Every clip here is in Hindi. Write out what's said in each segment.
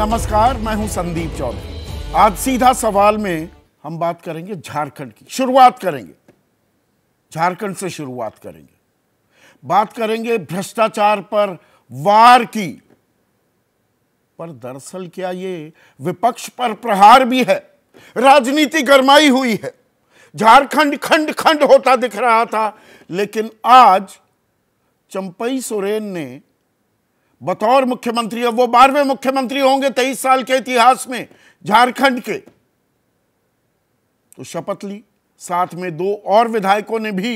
नमस्कार मैं हूं संदीप चौधरी आज सीधा सवाल में हम बात करेंगे झारखंड की शुरुआत करेंगे झारखंड से शुरुआत करेंगे बात करेंगे भ्रष्टाचार पर वार की पर दरअसल क्या ये विपक्ष पर प्रहार भी है राजनीति गरमाई हुई है झारखंड खंड खंड होता दिख रहा था लेकिन आज चंपई सोरेन ने बतौर मुख्यमंत्री अब वो बारहवें मुख्यमंत्री होंगे तेईस साल के इतिहास में झारखंड के तो शपथ ली साथ में दो और विधायकों ने भी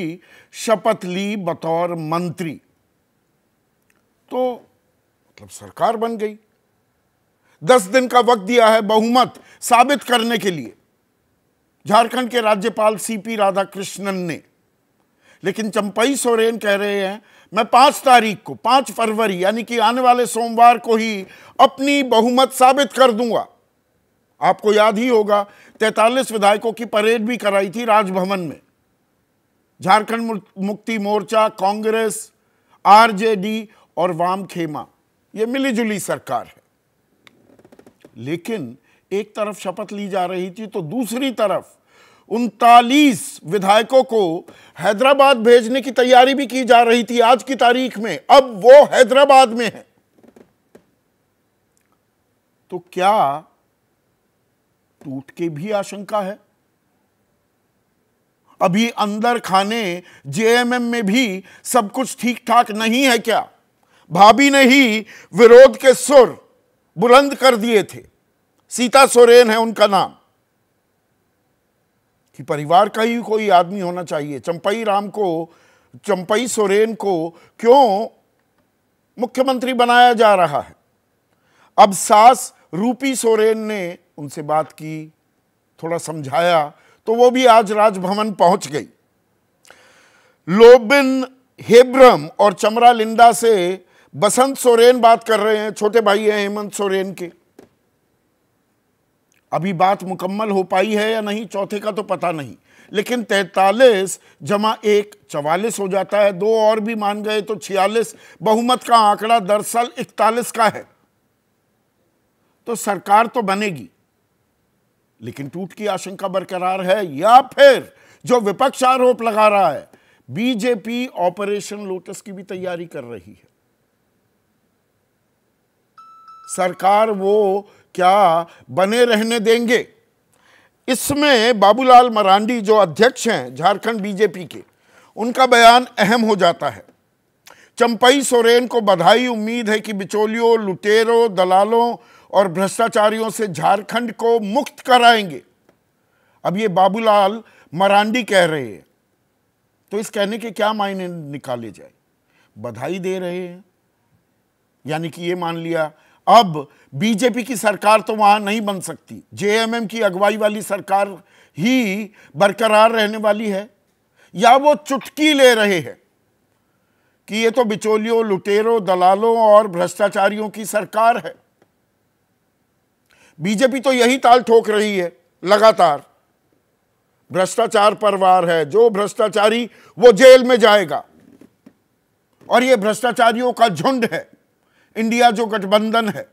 शपथ ली बतौर मंत्री तो मतलब सरकार बन गई दस दिन का वक्त दिया है बहुमत साबित करने के लिए झारखंड के राज्यपाल सीपी राधाकृष्णन ने लेकिन चंपई सोरेन कह रहे हैं मैं पाँच तारीख को पाँच फरवरी यानी कि आने वाले सोमवार को ही अपनी बहुमत साबित कर दूंगा आपको याद ही होगा तैतालीस विधायकों की परेड भी कराई थी राजभवन में झारखंड मुक्ति मोर्चा कांग्रेस आरजेडी और वाम खेमा यह मिलीजुली सरकार है लेकिन एक तरफ शपथ ली जा रही थी तो दूसरी तरफ उनतालीस विधायकों को हैदराबाद भेजने की तैयारी भी की जा रही थी आज की तारीख में अब वो हैदराबाद में है तो क्या टूट के भी आशंका है अभी अंदर खाने जेएमएम में भी सब कुछ ठीक ठाक नहीं है क्या भाभी ने ही विरोध के सुर बुलंद कर दिए थे सीता सोरेन है उनका नाम कि परिवार का ही कोई आदमी होना चाहिए चंपई राम को चंपई सोरेन को क्यों मुख्यमंत्री बनाया जा रहा है अब सास रूपी सोरेन ने उनसे बात की थोड़ा समझाया तो वो भी आज राजभवन पहुंच गई लोबिन हेब्रम और चमरा लिंडा से बसंत सोरेन बात कर रहे हैं छोटे भाई हैं हेमंत सोरेन के अभी बात मुकम्मल हो पाई है या नहीं चौथे का तो पता नहीं लेकिन तैतालीस जमा एक चवालीस हो जाता है दो और भी मान गए तो छियालीस बहुमत का आंकड़ा दरअसल इकतालीस का है तो सरकार तो बनेगी लेकिन टूट की आशंका बरकरार है या फिर जो विपक्ष आरोप लगा रहा है बीजेपी ऑपरेशन लोटस की भी तैयारी कर रही है सरकार वो क्या बने रहने देंगे इसमें बाबूलाल मरांडी जो अध्यक्ष हैं झारखंड बीजेपी के उनका बयान अहम हो जाता है चंपई सोरेन को बधाई उम्मीद है कि बिचौलियों लुटेरों दलालों और भ्रष्टाचारियों से झारखंड को मुक्त कराएंगे अब ये बाबूलाल मरांडी कह रहे हैं तो इस कहने के क्या मायने निकाले जाए बधाई दे रहे हैं यानी कि ये मान लिया अब बीजेपी की सरकार तो वहां नहीं बन सकती जेएमएम की अगुवाई वाली सरकार ही बरकरार रहने वाली है या वो चुटकी ले रहे हैं कि ये तो बिचौलियों लुटेरों दलालों और भ्रष्टाचारियों की सरकार है बीजेपी तो यही ताल ठोक रही है लगातार भ्रष्टाचार परवार है जो भ्रष्टाचारी वो जेल में जाएगा और ये भ्रष्टाचारियों का झुंड है इंडिया जो गठबंधन है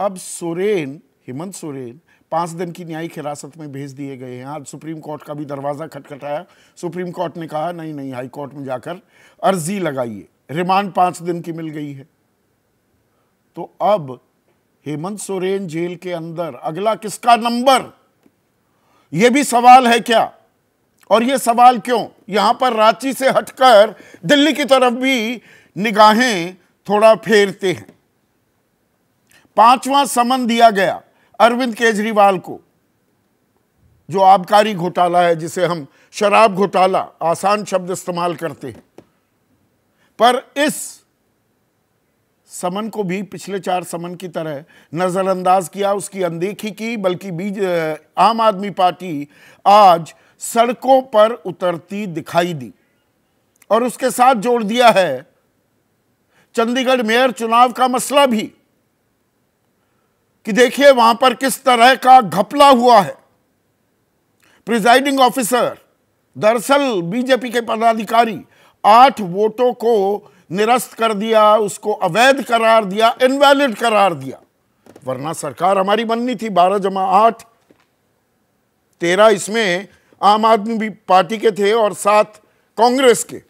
अब सोरेन हेमंत सोरेन पांच दिन की न्यायिक हिरासत में भेज दिए गए हैं आज सुप्रीम कोर्ट का भी दरवाज़ा खटखटाया सुप्रीम कोर्ट ने कहा नहीं नहीं हाई कोर्ट में जाकर अर्जी लगाइए रिमांड पांच दिन की मिल गई है तो अब हेमंत सोरेन जेल के अंदर अगला किसका नंबर यह भी सवाल है क्या और ये सवाल क्यों यहाँ पर रांची से हटकर दिल्ली की तरफ भी निगाहें थोड़ा फेरते हैं पांचवा समन दिया गया अरविंद केजरीवाल को जो आबकारी घोटाला है जिसे हम शराब घोटाला आसान शब्द इस्तेमाल करते हैं पर इस समन को भी पिछले चार समन की तरह नज़रअंदाज किया उसकी अनदेखी की बल्कि बीज आम आदमी पार्टी आज सड़कों पर उतरती दिखाई दी और उसके साथ जोड़ दिया है चंडीगढ़ मेयर चुनाव का मसला भी कि देखिए वहां पर किस तरह का घपला हुआ है प्रिजाइडिंग ऑफिसर दरअसल बीजेपी के पदाधिकारी आठ वोटों को निरस्त कर दिया उसको अवैध करार दिया इनवैलिड करार दिया वरना सरकार हमारी बननी थी बारह जमा आठ तेरह इसमें आम आदमी पार्टी के थे और साथ कांग्रेस के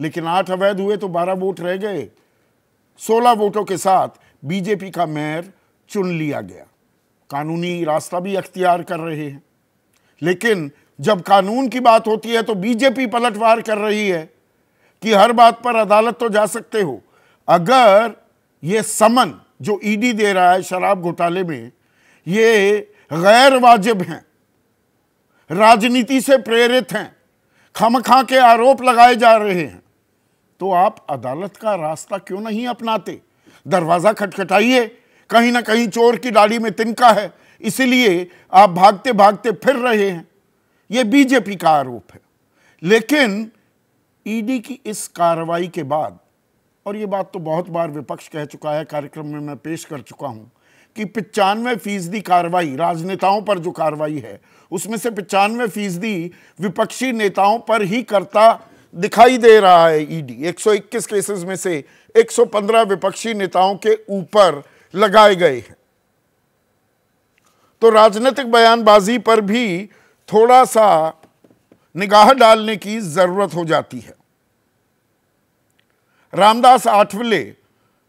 लेकिन आठ अवैध हुए तो बारह वोट रह गए सोलह वोटों के साथ बीजेपी का मेयर चुन लिया गया कानूनी रास्ता भी अख्तियार कर रहे हैं लेकिन जब कानून की बात होती है तो बीजेपी पलटवार कर रही है कि हर बात पर अदालत तो जा सकते हो अगर ये समन जो ईडी दे रहा है शराब घोटाले में ये गैर वाजिब हैं राजनीति से प्रेरित हैं खमखा के आरोप लगाए जा रहे हैं तो आप अदालत का रास्ता क्यों नहीं अपनाते दरवाज़ा खटखटाइए कहीं ना कहीं चोर की दाढ़ी में तिनका है इसलिए आप भागते भागते फिर रहे हैं यह बीजेपी का आरोप है लेकिन ईडी की इस कार्रवाई के बाद और ये बात तो बहुत बार विपक्ष कह चुका है कार्यक्रम में मैं पेश कर चुका हूं कि पिचानवे फीसदी कार्रवाई राजनेताओं पर जो कार्रवाई है उसमें से पचानवे फीसदी विपक्षी नेताओं पर ही करता दिखाई दे रहा है ईडी 121 केसेस में से 115 विपक्षी नेताओं के ऊपर लगाए गए हैं तो राजनीतिक बयानबाजी पर भी थोड़ा सा निगाह डालने की जरूरत हो जाती है रामदास आठवले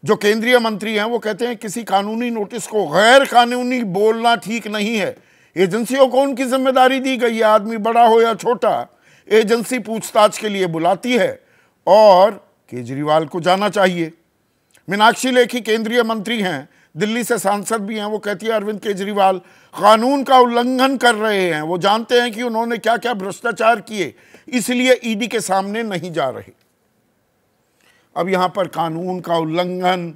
जो केंद्रीय मंत्री हैं वो कहते हैं किसी कानूनी नोटिस को गैर कानूनी बोलना ठीक नहीं है एजेंसियों को उनकी जिम्मेदारी दी गई है आदमी बड़ा हो या छोटा एजेंसी पूछताछ के लिए बुलाती है और केजरीवाल को जाना चाहिए मीनाक्षी लेखी केंद्रीय मंत्री हैं दिल्ली से सांसद भी हैं वो कहती है अरविंद केजरीवाल कानून का उल्लंघन कर रहे हैं वो जानते हैं कि उन्होंने क्या क्या भ्रष्टाचार किए इसलिए ईडी के सामने नहीं जा रहे अब यहां पर कानून का उल्लंघन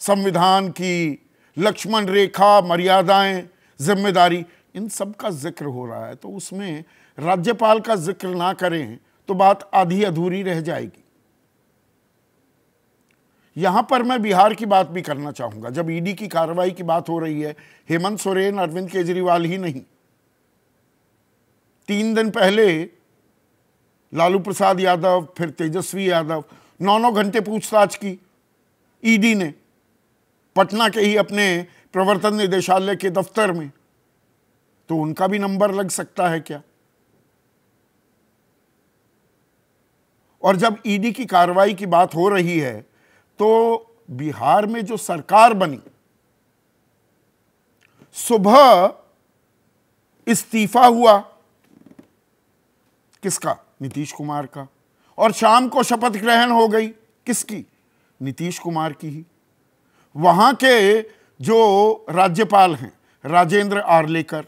संविधान की लक्ष्मण रेखा मर्यादाएं जिम्मेदारी इन सब का जिक्र हो रहा है तो उसमें राज्यपाल का जिक्र ना करें तो बात आधी अधूरी रह जाएगी यहां पर मैं बिहार की बात भी करना चाहूंगा जब ईडी की कार्रवाई की बात हो रही है हेमंत सोरेन अरविंद केजरीवाल ही नहीं तीन दिन पहले लालू प्रसाद यादव फिर तेजस्वी यादव नौ नौ घंटे पूछताछ की ईडी ने पटना के ही अपने प्रवर्तन निदेशालय के दफ्तर में तो उनका भी नंबर लग सकता है क्या और जब ईडी e की कार्रवाई की बात हो रही है तो बिहार में जो सरकार बनी सुबह इस्तीफा हुआ किसका नीतीश कुमार का और शाम को शपथ ग्रहण हो गई किसकी नीतीश कुमार की ही वहां के जो राज्यपाल हैं राजेंद्र आर्लेकर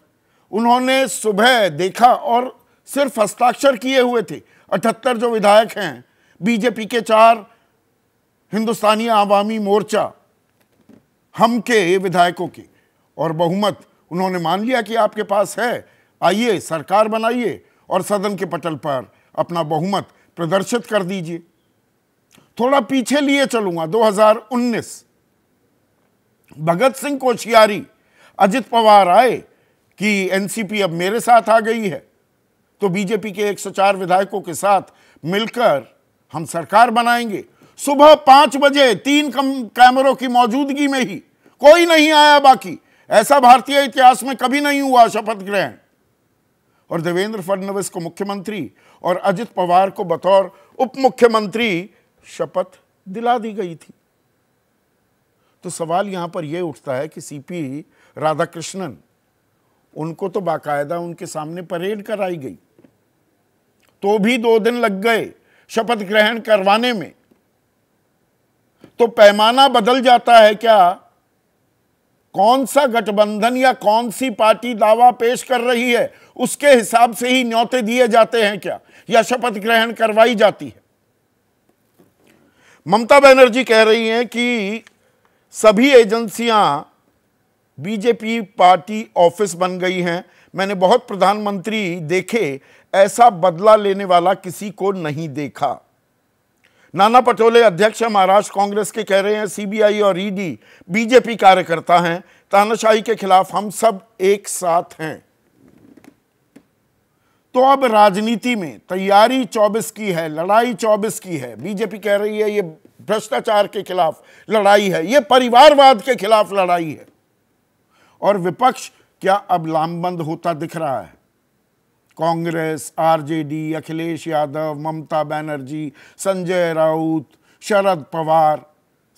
उन्होंने सुबह देखा और सिर्फ हस्ताक्षर किए हुए थे अठहत्तर जो विधायक हैं बीजेपी के चार हिंदुस्तानी आवामी मोर्चा हम के विधायकों के और बहुमत उन्होंने मान लिया कि आपके पास है आइए सरकार बनाइए और सदन के पटल पर अपना बहुमत प्रदर्शित कर दीजिए थोड़ा पीछे लिए चलूंगा 2019 भगत सिंह कोशियारी अजित पवार आए कि एनसीपी अब मेरे साथ आ गई है तो बीजेपी के 104 विधायकों के साथ मिलकर हम सरकार बनाएंगे सुबह पांच बजे तीन कैमरों की मौजूदगी में ही कोई नहीं आया बाकी ऐसा भारतीय इतिहास में कभी नहीं हुआ शपथ ग्रहण और देवेंद्र फडणवीस को मुख्यमंत्री और अजित पवार को बतौर उप मुख्यमंत्री शपथ दिला दी गई थी तो सवाल यहाँ पर यह उठता है कि सीपी राधाकृष्णन उनको तो बाकायदा उनके सामने परेड कराई गई तो भी दो दिन लग गए शपथ ग्रहण करवाने में तो पैमाना बदल जाता है क्या कौन सा गठबंधन या कौन सी पार्टी दावा पेश कर रही है उसके हिसाब से ही न्यौते दिए जाते हैं क्या या शपथ ग्रहण करवाई जाती है ममता बनर्जी कह रही हैं कि सभी एजेंसियां बीजेपी पार्टी ऑफिस बन गई हैं मैंने बहुत प्रधानमंत्री देखे ऐसा बदला लेने वाला किसी को नहीं देखा नाना पटोले अध्यक्ष महाराष्ट्र कांग्रेस के कह रहे हैं सीबीआई और ईडी बीजेपी कार्यकर्ता हैं तानाशाही के खिलाफ हम सब एक साथ हैं तो अब राजनीति में तैयारी 24 की है लड़ाई 24 की है बीजेपी कह रही है ये भ्रष्टाचार के खिलाफ लड़ाई है ये परिवारवाद के खिलाफ लड़ाई है और विपक्ष क्या अब लामबंद होता दिख रहा है कांग्रेस आरजेडी अखिलेश यादव ममता बनर्जी संजय राउत शरद पवार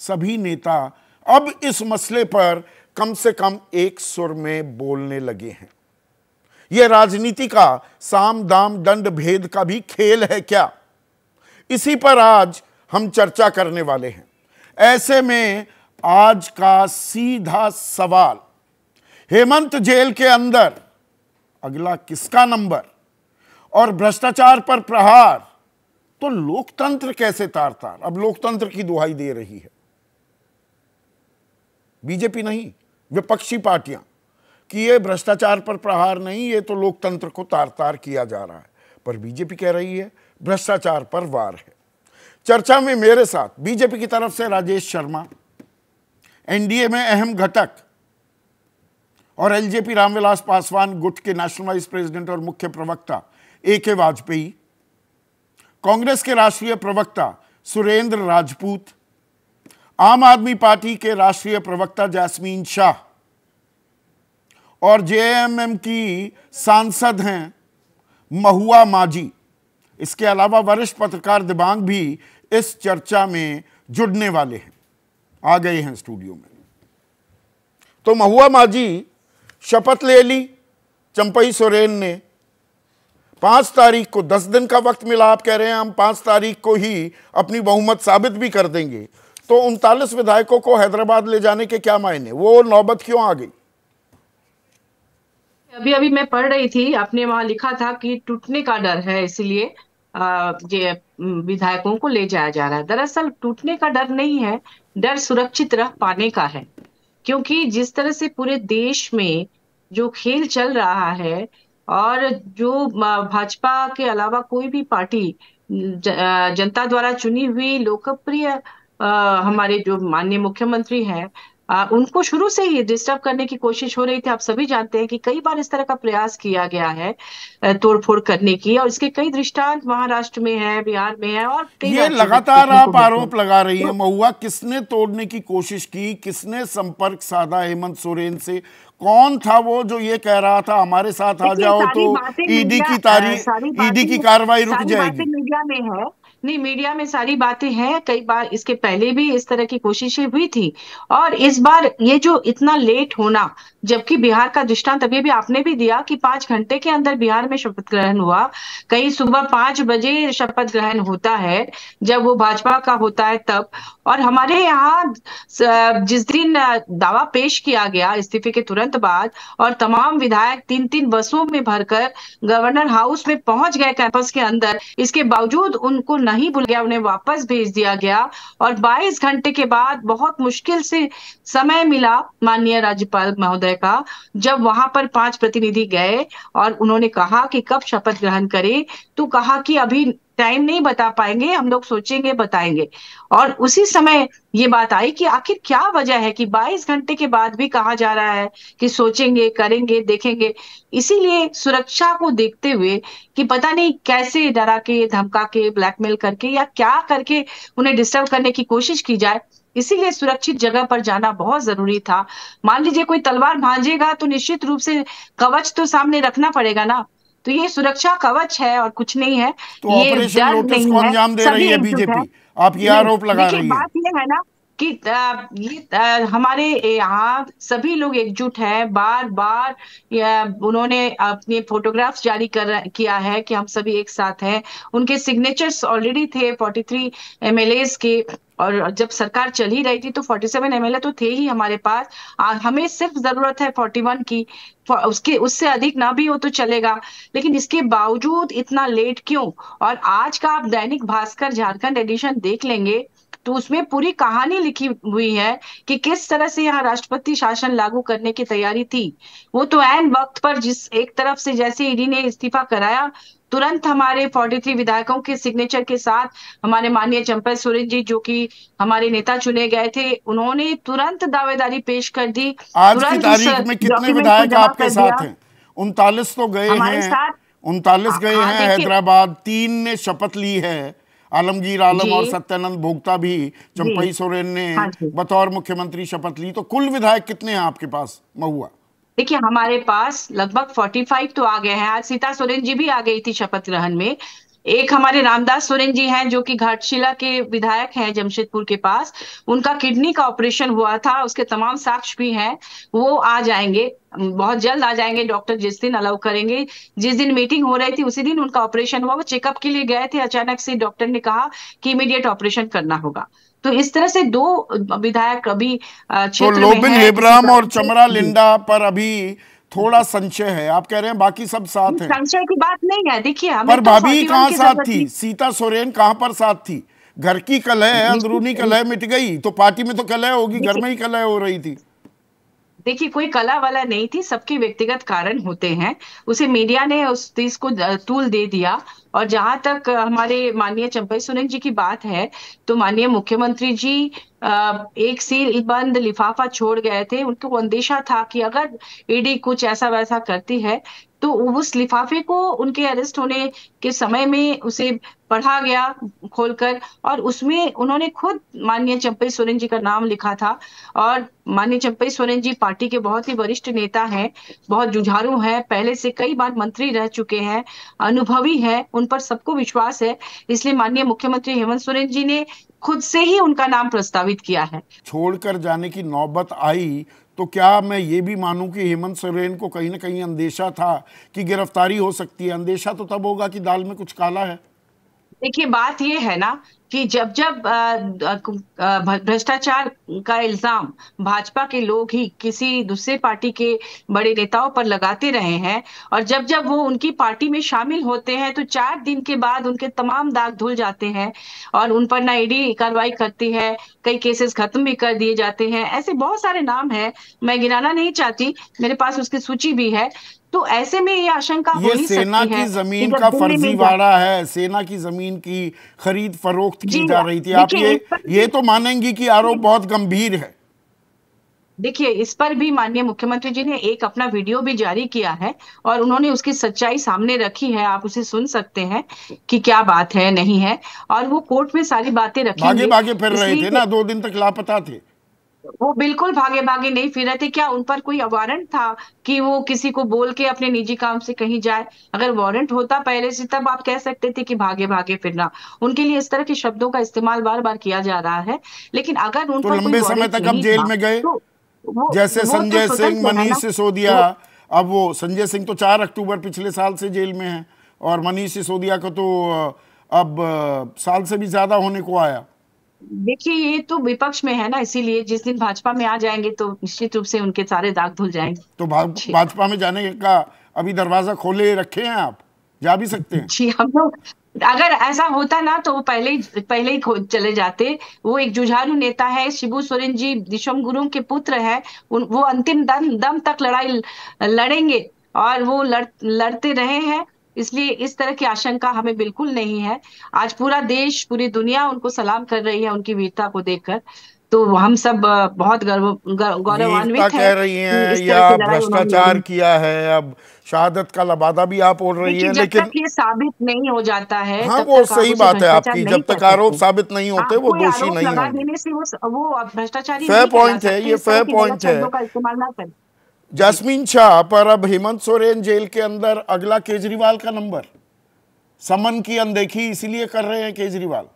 सभी नेता अब इस मसले पर कम से कम एक सुर में बोलने लगे हैं यह राजनीति का साम दाम दंड भेद का भी खेल है क्या इसी पर आज हम चर्चा करने वाले हैं ऐसे में आज का सीधा सवाल हेमंत जेल के अंदर अगला किसका नंबर और भ्रष्टाचार पर प्रहार तो लोकतंत्र कैसे तार तार अब लोकतंत्र की दुहाई दे रही है बीजेपी नहीं विपक्षी पार्टियां कि ये भ्रष्टाचार पर प्रहार नहीं ये तो लोकतंत्र को तार तार किया जा रहा है पर बीजेपी कह रही है भ्रष्टाचार पर वार है चर्चा में मेरे साथ बीजेपी की तरफ से राजेश शर्मा एनडीए में अहम घटक और एलजेपी रामविलास पासवान गुट के नेशनल वाइस प्रेसिडेंट और मुख्य प्रवक्ता ए के वाजपेयी कांग्रेस के राष्ट्रीय प्रवक्ता सुरेंद्र राजपूत आम आदमी पार्टी के राष्ट्रीय प्रवक्ता जैस्मीन शाह और जेएमएम की सांसद हैं महुआ माजी इसके अलावा वरिष्ठ पत्रकार दिबांग भी इस चर्चा में जुड़ने वाले हैं आ गए हैं स्टूडियो में तो महुआ माजी शपथ ले ली चंपई सोरेन ने पांच तारीख को दस दिन का वक्त मिला आप कह रहे हैं हम पांच तारीख को ही अपनी बहुमत साबित भी कर देंगे तो उनतालीस विधायकों को हैदराबाद ले जाने के क्या मायने वो नौबत क्यों आ गई अभी अभी मैं पढ़ रही थी आपने वहां लिखा था कि टूटने का डर है इसलिए ये विधायकों को ले जाया जा रहा है दरअसल टूटने का डर नहीं है डर सुरक्षित रह पाने का है क्योंकि जिस तरह से पूरे देश में जो खेल चल रहा है और जो भाजपा के अलावा कोई भी पार्टी जनता द्वारा चुनी हुई लोकप्रिय हमारे जो माननीय मुख्यमंत्री हैं आ, उनको शुरू से ही डिस्टर्ब करने की कोशिश हो रही थी आप सभी जानते हैं कि कई बार इस तरह का प्रयास किया गया है तोड़फोड़ करने की और इसके कई दृष्टांत महाराष्ट्र में है बिहार में है और ये लगातार आप आरोप लगा रही है तो महुआ किसने तोड़ने की कोशिश की किसने संपर्क साधा हेमंत सोरेन से कौन था वो जो ये कह रहा था हमारे साथ आ जाओ तो ईडी e की तारीख ईडी e की कार्रवाई रुक जाएगी मीडिया में है नहीं मीडिया में सारी बातें हैं कई बार इसके पहले भी इस तरह की कोशिशें हुई थी और इस बार ये जो इतना लेट होना जबकि बिहार का दृष्टांत अभी भी आपने भी दिया कि पांच घंटे के अंदर बिहार में शपथ ग्रहण हुआ कहीं सुबह पांच बजे शपथ ग्रहण होता है जब वो भाजपा का होता है तब और हमारे यहाँ जिस दिन दावा पेश किया गया इस्तीफे के तुरंत बाद और तमाम विधायक तीन तीन बसों में भरकर गवर्नर हाउस में पहुंच गए कैंपस के अंदर इसके बावजूद उनको नहीं नहीं भूल गया उन्हें वापस भेज दिया गया और 22 घंटे के बाद बहुत मुश्किल से समय मिला माननीय राज्यपाल महोदय का जब वहां पर पांच प्रतिनिधि गए और उन्होंने कहा कि कब शपथ ग्रहण करें तो कहा कि अभी टाइम नहीं बता पाएंगे हम लोग सोचेंगे बताएंगे और उसी समय ये बात आई कि आखिर क्या वजह है कि 22 घंटे के बाद भी कहा जा रहा है कि सोचेंगे करेंगे देखेंगे इसीलिए सुरक्षा को देखते हुए कि पता नहीं कैसे डरा के धमका के ब्लैकमेल करके या क्या करके उन्हें डिस्टर्ब करने की कोशिश की जाए इसीलिए सुरक्षित जगह पर जाना बहुत जरूरी था मान लीजिए कोई तलवार भांजेगा तो निश्चित रूप से कवच तो सामने रखना पड़ेगा ना तो ये सुरक्षा कवच है और कुछ नहीं है तो ये डर नहीं है अंजाम दे रही है बीजेपी आप ये आरोप लगा रही है बात ये है ना कि ये हमारे यहाँ सभी लोग एकजुट हैं बार बार उन्होंने अपने फोटोग्राफ्स जारी कर किया है कि हम सभी एक साथ हैं उनके सिग्नेचर्स ऑलरेडी थे 43 थ्री के और जब सरकार चल ही रही थी तो 47 सेवन तो थे ही हमारे पास आ, हमें सिर्फ जरूरत है 41 की उसके उससे अधिक ना भी हो तो चलेगा लेकिन इसके बावजूद इतना लेट क्यों और आज का आप दैनिक भास्कर झारखंड एडिशन देख लेंगे तो उसमें पूरी कहानी लिखी हुई है कि किस तरह से यहाँ राष्ट्रपति शासन लागू करने की तैयारी थी वो तो एन वक्त पर जिस एक तरफ से जैसे ईडी ने इस्तीफा कराया तुरंत हमारे 43 विधायकों के सिग्नेचर के साथ हमारे माननीय चंपा सोरेन जी जो कि हमारे नेता चुने गए थे उन्होंने तुरंत दावेदारी पेश कर दी आज की तारीख में कितने विधायक आपके साथ हैं उनतालीस तो गए हैं उनतालीस हाँ, गए हाँ, हैं हैदराबाद तीन ने शपथ ली है आलमगीर आलम और सत्यानंद भोक्ता भी चंपई सोरेन ने हाँ बतौर मुख्यमंत्री शपथ ली तो कुल विधायक कितने हैं आपके पास महुआ देखिए हमारे पास लगभग 45 तो आ गए हैं आज सीता सोरेन जी भी आ गई थी शपथ ग्रहण में एक हमारे रामदास सोरेन जी हैं जो कि घाटशिला के विधायक हैं जमशेदपुर के पास उनका किडनी का ऑपरेशन हुआ था उसके तमाम साक्ष्य भी हैं वो आ जाएंगे बहुत जल्द आ जाएंगे डॉक्टर जिस दिन अलाउ करेंगे जिस दिन मीटिंग हो रही थी उसी दिन उनका ऑपरेशन हुआ वो चेकअप के लिए गए थे अचानक से डॉक्टर ने कहा कि इमीडिएट ऑपरेशन करना होगा तो इस तरह से दो विधायक अभी क्षेत्र तो में और चमरा लिंडा पर अभी थोड़ा संशय है आप कह रहे हैं बाकी सब साथ है संशय की बात नहीं है देखिए पर तो भाभी कहाँ साथ थी सीता सोरेन कहाँ पर साथ थी घर की कलह है अंदरूनी कलह मिट गई तो पार्टी में तो कलह होगी घर में ही कलह हो रही थी देखिए कोई कला वाला नहीं थी सबके व्यक्तिगत कारण होते हैं उसे मीडिया ने उस चीज को तूल दे दिया और जहां तक हमारे माननीय चंपई सुनील जी की बात है तो माननीय मुख्यमंत्री जी एक सिर बंद लिफाफा छोड़ गए थे उनको अंदेशा था कि अगर ईडी e कुछ ऐसा वैसा करती है तो उस लिफाफे को उनके अरेस्ट होने के समय में उसे पढ़ा गया खोलकर और उसमें उन्होंने खुद माननीय चंपई सोरेन जी का नाम लिखा था और माननीय चंपई सोरेन जी पार्टी के बहुत ही वरिष्ठ नेता हैं बहुत जुझारू हैं पहले से कई बार मंत्री रह चुके हैं अनुभवी हैं उन पर सबको विश्वास है इसलिए माननीय मुख्यमंत्री हेमंत सोरेन जी ने खुद से ही उनका नाम प्रस्तावित किया है छोड़कर जाने की नौबत आई तो क्या मैं ये भी मानूं कि हेमंत सोरेन को कहीं ना कहीं अंदेशा था कि गिरफ्तारी हो सकती है अंदेशा तो तब होगा कि दाल में कुछ काला है देखिए बात ये है ना कि जब जब भ्रष्टाचार का इल्जाम भाजपा के लोग ही किसी दूसरे पार्टी के बड़े नेताओं पर लगाते रहे हैं और जब जब वो उनकी पार्टी में शामिल होते हैं तो चार दिन के बाद उनके तमाम दाग धुल जाते हैं और उन पर ना ईडी कार्रवाई करती है कई केसेस खत्म भी कर दिए जाते हैं ऐसे बहुत सारे नाम है मैं गिनाना नहीं चाहती मेरे पास उसकी सूची भी है तो ऐसे में ये आशंका ये हो सेना सकती की जमीन का फर्जीवाड़ा है सेना की जमीन की खरीद फरोख्त की जा हाँ। रही थी आप ये ये तो मानेंगी कि आरोप बहुत गंभीर है देखिए इस पर भी माननीय मुख्यमंत्री जी ने एक अपना वीडियो भी जारी किया है और उन्होंने उसकी सच्चाई सामने रखी है आप उसे सुन सकते हैं कि क्या बात है नहीं है और वो कोर्ट में सारी बातें रखी बागे बागे फिर रहे थे ना दो दिन तक लापता थे वो बिल्कुल भागे भागे नहीं फिर रहे थे क्या उन पर कोई वारंट था कि वो किसी को बोल के अपने निजी काम से कहीं जाए अगर वारंट होता पहले से तब आप कह सकते थे कि भागे भागे फिरना उनके लिए इस तरह के शब्दों का इस्तेमाल बार बार किया जा रहा है लेकिन अगर उन तो पर लंबे समय तक अब जेल में गए तो जैसे संजय तो सिंह मनीष सिसोदिया अब वो संजय सिंह तो चार अक्टूबर पिछले साल से जेल में है और मनीष सिसोदिया का तो अब साल से भी ज्यादा होने को आया देखिए ये तो विपक्ष में है ना इसीलिए जिस दिन भाजपा में आ जाएंगे तो निश्चित रूप से उनके सारे दाग धुल जाएंगे तो भाजपा में जाने का अभी दरवाजा खोले रखे हैं आप जा भी सकते हैं जी हम लोग अगर ऐसा होता ना तो वो पहले ही पहले ही चले जाते वो एक जुझारू नेता है शिबू सोरेन जी दिशम गुरु के पुत्र है उन, वो अंतिम दम दम तक लड़ाई लड़ेंगे और वो लड़ लड़ते रहे हैं इसलिए इस तरह की आशंका हमें बिल्कुल नहीं है आज पूरा देश पूरी दुनिया उनको सलाम कर रही है उनकी वीरता को देखकर तो हम सब बहुत गर्व गौरवान्वित कह रही हैं या भ्रष्टाचार किया है अब शहादत का लबादा भी आप बोल रही है लेकिन तक ये साबित नहीं हो जाता है हाँ वो सही बात है आपकी जब तक आरोप साबित नहीं होते वो दोषी नहीं है वो भ्रष्टाचारी फेयर पॉइंट है ये फेयर पॉइंट है जैस्मीन शाह पर अब हेमंत सोरेन जेल के अंदर अगला केजरीवाल का नंबर समन की अनदेखी इसीलिए कर रहे हैं केजरीवाल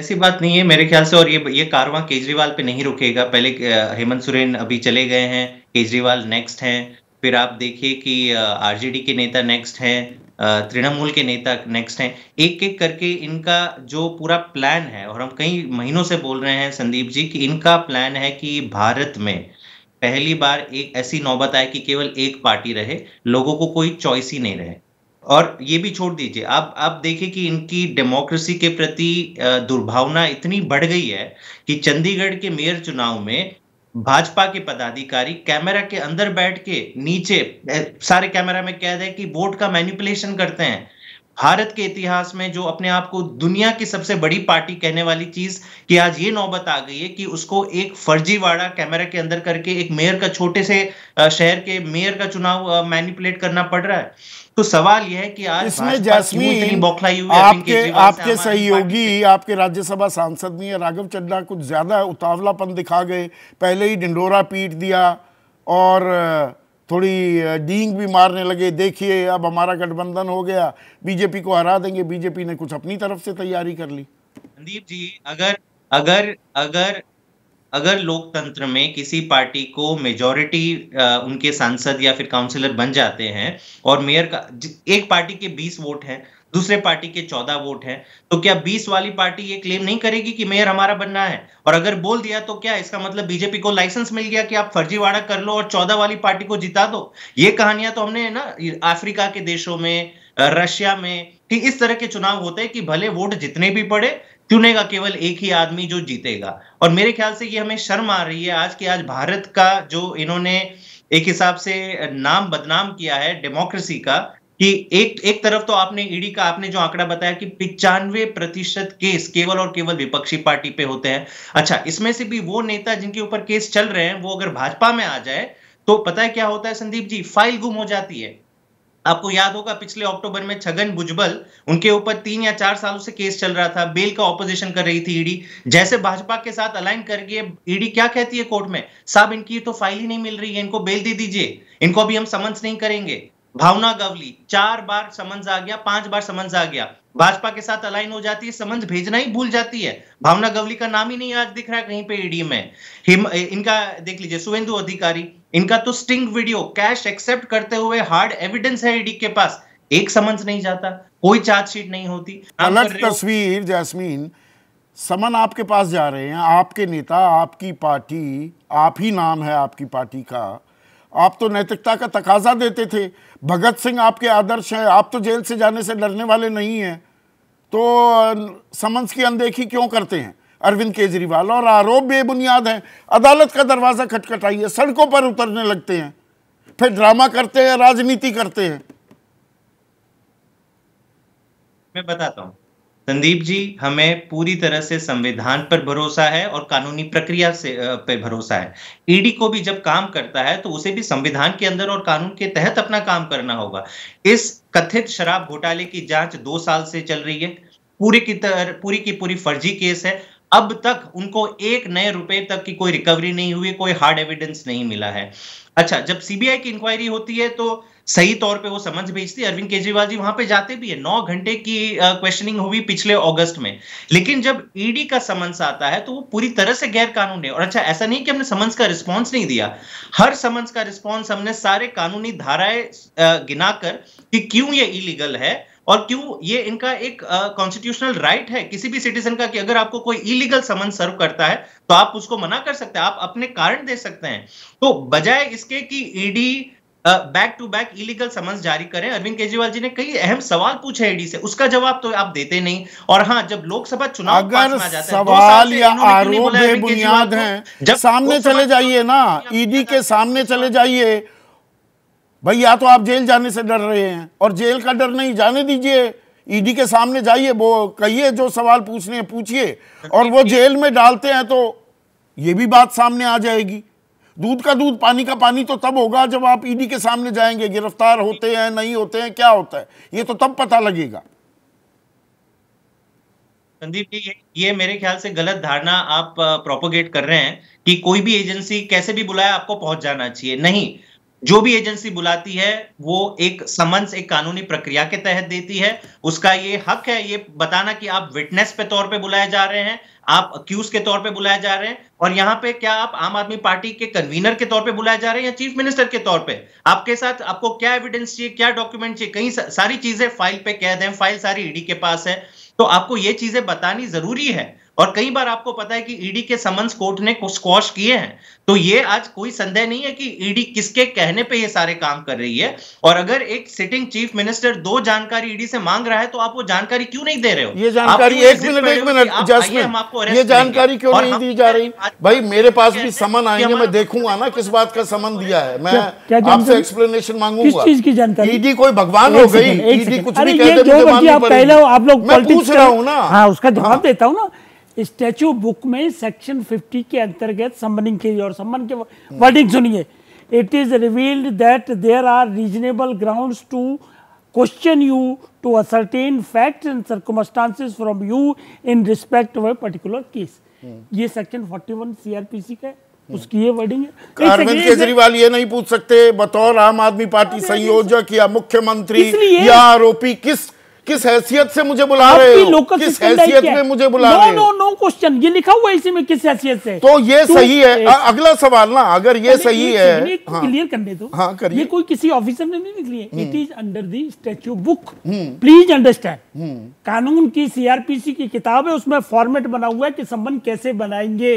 ऐसी बात नहीं है मेरे ख्याल से और ये ये कारवां केजरीवाल पे नहीं रुकेगा पहले हेमंत सोरेन अभी चले गए हैं केजरीवाल नेक्स्ट हैं फिर आप देखिए कि आरजेडी के नेता नेक्स्ट हैं तृणमूल के नेता नेक्स्ट हैं एक एक करके इनका जो पूरा प्लान है और हम कई महीनों से बोल रहे हैं संदीप जी कि इनका प्लान है कि भारत में पहली बार एक ऐसी नौबत आए कि केवल एक पार्टी रहे लोगों को कोई चॉइस ही नहीं रहे और ये भी छोड़ दीजिए आप आप देखिए कि इनकी डेमोक्रेसी के प्रति दुर्भावना इतनी बढ़ गई है कि चंडीगढ़ के मेयर चुनाव में भाजपा के पदाधिकारी कैमरा के अंदर बैठ के नीचे सारे कैमरा में कह दें कि वोट का मैन्युपुलेशन करते हैं भारत के इतिहास में जो अपने आप को दुनिया की सबसे बड़ी पार्टी कहने वाली चीज कि आज ये नौबत आ गई है कि उसको एक फर्जीवाड़ा कैमरा के अंदर करके एक मेयर का छोटे से शहर के मेयर का चुनाव मैनिपुलेट करना पड़ रहा है तो सवाल यह है कि आज इसमें जैसमी बौखलाई हुई आपके आपके सहयोगी आपके राज्यसभा सांसद भी है राघव चड्डा कुछ ज्यादा उतावलापन दिखा गए पहले ही डिंडोरा पीट दिया और थोड़ी डींग भी मारने लगे देखिए अब हमारा गठबंधन हो गया बीजेपी को हरा देंगे बीजेपी ने कुछ अपनी तरफ से तैयारी कर ली संदीप जी अगर अगर अगर अगर लोकतंत्र में किसी पार्टी को मेजॉरिटी उनके सांसद या फिर काउंसिलर बन जाते हैं और मेयर का एक पार्टी के 20 वोट हैं दूसरे पार्टी के 14 वोट हैं तो क्या 20 वाली पार्टी ये क्लेम नहीं करेगी कि मेयर हमारा बनना है और अगर बोल दिया तो क्या इसका मतलब बीजेपी को लाइसेंस मिल गया कि आप फर्जीवाड़ा कर लो और 14 वाली पार्टी को जिता दो ये कहानियां तो हमने ना अफ्रीका के देशों में रशिया में कि इस तरह के चुनाव होते हैं कि भले वोट जितने भी पड़े चुनेगा केवल एक ही आदमी जो जीतेगा और मेरे ख्याल से ये हमें शर्म आ रही है आज की आज भारत का जो इन्होंने एक हिसाब से नाम बदनाम किया है डेमोक्रेसी का कि एक एक तरफ तो आपने ईडी का आपने जो आंकड़ा बताया कि पिचानवे प्रतिशत केस केवल और केवल विपक्षी पार्टी पे होते हैं अच्छा इसमें से भी वो नेता जिनके ऊपर केस चल रहे हैं वो अगर भाजपा में आ जाए तो पता है क्या होता है संदीप जी फाइल गुम हो जाती है आपको याद होगा पिछले अक्टूबर में छगन भुजबल उनके ऊपर तीन या चार सालों से केस चल रहा था बेल का ऑपोजिशन कर रही थी ईडी e जैसे भाजपा के साथ अलाइन करके ईडी क्या कहती है कोर्ट में साहब इनकी तो फाइल ही नहीं मिल रही है इनको बेल दे दीजिए इनको अभी हम समन्स नहीं करेंगे भावना गवली चार बार समन्स आ गया पांच बार समन्स आ गया भाजपा के साथ अलाइन हो जाती है समन्स भेजना ही भूल जाती है भावना गवली का नाम ही नहीं आज दिख रहा है कहीं पे ईडी e में हिम इनका देख लीजिए सुवेंदु अधिकारी इनका तो स्टिंग वीडियो कैश एक्सेप्ट करते हुए हार्ड एविडेंस है ईडी के पास एक समन्स नहीं जाता कोई चार्जशीट नहीं होती अलग तस्वीर जैसमीन समन आपके पास जा रहे हैं आपके नेता आपकी पार्टी आप ही नाम है आपकी पार्टी का आप तो नैतिकता का तकाजा देते थे भगत सिंह आपके आदर्श हैं आप तो जेल से जाने से डरने वाले नहीं हैं तो समन्स की अनदेखी क्यों करते हैं अरविंद केजरीवाल और आरोप बेबुनियाद हैं अदालत का दरवाज़ा खटखटाइए सड़कों पर उतरने लगते हैं फिर ड्रामा करते हैं राजनीति करते हैं मैं बताता हूं संदीप जी हमें पूरी तरह से संविधान पर भरोसा है और कानूनी प्रक्रिया से पे भरोसा है ईडी e को भी जब काम करता है तो उसे भी संविधान के अंदर और कानून के तहत अपना काम करना होगा इस कथित शराब घोटाले की जांच दो साल से चल रही है पूरी की तरह पूरी की पूरी फर्जी केस है अब तक उनको एक नए रुपए तक की कोई रिकवरी नहीं हुई कोई हार्ड एविडेंस नहीं मिला है अच्छा जब सीबीआई की इंक्वायरी होती है तो सही तौर पे वो समझ भेजती है अरविंद केजरीवाल जी वहां पे जाते भी है नौ घंटे की क्वेश्चनिंग हुई पिछले अगस्त में लेकिन जब ईडी e का समन्स आता है तो वो पूरी तरह से गैर कानूनी और अच्छा ऐसा नहीं कि हमने समन्स का रिस्पॉन्स नहीं दिया हर समन्स का रिस्पॉन्स हमने सारे कानूनी धाराएं गिनाकर कि क्यों ये इलीगल है और क्यों ये इनका एक कॉन्स्टिट्यूशनल uh, राइट right है किसी भी सिटीजन का कि अगर आपको कोई इलीगल समन सर्व करता है तो आप उसको मना कर सकते हैं आप अपने कारण दे सकते हैं तो बजाय इसके कि ED back to back illegal summon जारी करें अरविंद केजरीवाल जी ने कई अहम सवाल पूछे ईडी e से उसका जवाब तो आप देते नहीं और हाँ जब लोकसभा चुनाव अगर पास सवाल या आरोप बेबुनियाद हैं जब सामने चले जाइए ना ईडी e के सामने चले जाइए भाई या तो आप जेल जाने से डर रहे हैं और जेल का डर नहीं जाने दीजिए ईडी के सामने जाइए वो कहिए जो सवाल पूछने हैं पूछिए और वो जेल में डालते हैं तो ये भी बात सामने आ जाएगी दूध का दूध पानी का पानी तो तब होगा जब आप ईडी के सामने जाएंगे गिरफ्तार होते हैं नहीं होते हैं क्या होता है ये तो तब पता लगेगा संदीप जी ये मेरे ख्याल से गलत धारणा आप प्रोपोगेट कर रहे हैं कि कोई भी एजेंसी कैसे भी बुलाए आपको पहुंच जाना चाहिए नहीं जो भी एजेंसी बुलाती है वो एक समन्स एक कानूनी प्रक्रिया के तहत देती है उसका ये हक है ये बताना कि आप विटनेस पे तौर पे बुलाए जा रहे हैं आप अक्यूज के तौर पे बुलाए जा रहे हैं और यहाँ पे क्या आप आम आदमी पार्टी के कन्वीनर के तौर पे बुलाए जा रहे हैं या चीफ मिनिस्टर के तौर पे आपके साथ आपको क्या एविडेंस चाहिए क्या डॉक्यूमेंट चाहिए कहीं सारी चीजें फाइल पे कैद है फाइल सारी ईडी के पास है तो आपको ये चीजें बतानी जरूरी है और कई बार आपको पता है कि ईडी के समन्स कोर्ट ने स्कॉश किए हैं तो ये आज कोई संदेह नहीं है कि ईडी किसके कहने पे ये सारे काम कर रही है और अगर एक सिटिंग चीफ मिनिस्टर दो जानकारी ईडी से मांग रहा है तो आप वो जानकारी क्यों नहीं दे रहे हो ये जानकारी एक मिनट एक मिनट ये जानकारी क्यों नहीं दी जा रही भाई मेरे पास भी समन आएंगे मैं देखूंगा ना किस बात का समन दिया है मैं आपसे एक्सप्लेनेशन मांगूंगा चीज की जानकारी ईडी कोई भगवान हो गई ईडी कुछ नहीं कहते आप लोग मैं पूछ रहा हूँ ना हाँ, उसका जवाब हाँ। देता हूँ ना स्टैचू बुक में सेक्शन 50 के अंतर्गत संबनिंग के और संबन के वर्डिंग सुनिए it is revealed that there are reasonable grounds to question you to ascertain fact and circumstances from you in respect to a particular case ये सेक्शन 41 सीआरपीसी का है उसकी ये वर्डिंग है अरविंद केजरीवाल ये नहीं पूछ सकते बतौर आम आदमी पार्टी संयोजक या मुख्यमंत्री या आरोपी किस किस हैसियत से मुझे बुला रहे हो किस हैसियत में मुझे बुला रहे हो नो नो क्वेश्चन ये लिखा हुआ है इसी में किस हैसियत से तो ये सही है अगला सवाल ना अगर ये सही है क्लियर हाँ। करने दो हाँ करिए ये कोई किसी ऑफिसर ने नहीं निकली है it is under the statute book please understand कानून की सीआरपीसी की किताब है उसमें फॉर्मेट बना हुआ है कि संबंध कैसे बनाएंगे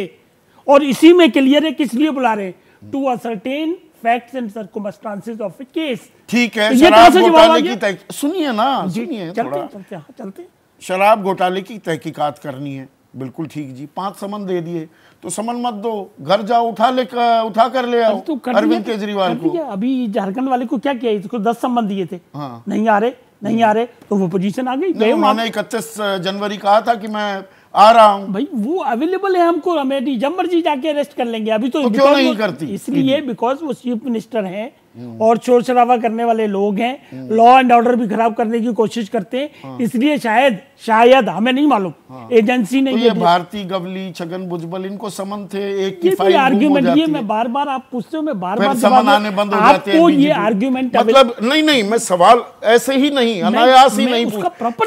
और इसी में क्लियर है किस लिए बुला रहे हैं to ascertain facts and circumstances of a case ठीक है तो शराब घोटाले की सुनिए ना सुनिए चलते चलते हाँ चलते शराब घोटाले की तहकीकात करनी है बिल्कुल ठीक जी पांच समन दे दिए तो समन मत दो घर जाओ उठा ले उठा कर ले आओ तो अरविंद केजरीवाल को अभी झारखंड वाले को क्या किया इसको दस समन दिए थे हाँ। नहीं आ रहे नहीं आ हम्म। रहे तो वो पोजीशन आ गई उन्होंने इकतीस जनवरी कहा था कि मैं आ रहा हूँ भाई वो अवेलेबल है हमको हमें जब मर्जी जाके अरेस्ट कर लेंगे अभी तो, तो क्यों नहीं करती इसलिए बिकॉज हम्म। वो चीफ मिनिस्टर हैं हम्म। और शोर शराबा करने वाले लोग हैं लॉ एंड ऑर्डर भी खराब करने की कोशिश करते हैं हाँ। इसलिए शायद शायद हमें नहीं मालूम हाँ। एजेंसी ने तो ये, ये भारतीय गवली छगन भुजबल इनको समन थे एक की आर्ग्यूमेंट ये मैं बार बार आप पूछते हो मैं बार बार समन आने बंद हो जाते हैं ये आर्ग्यूमेंट मतलब नहीं नहीं मैं सवाल ऐसे ही नहीं अनायास ही नहीं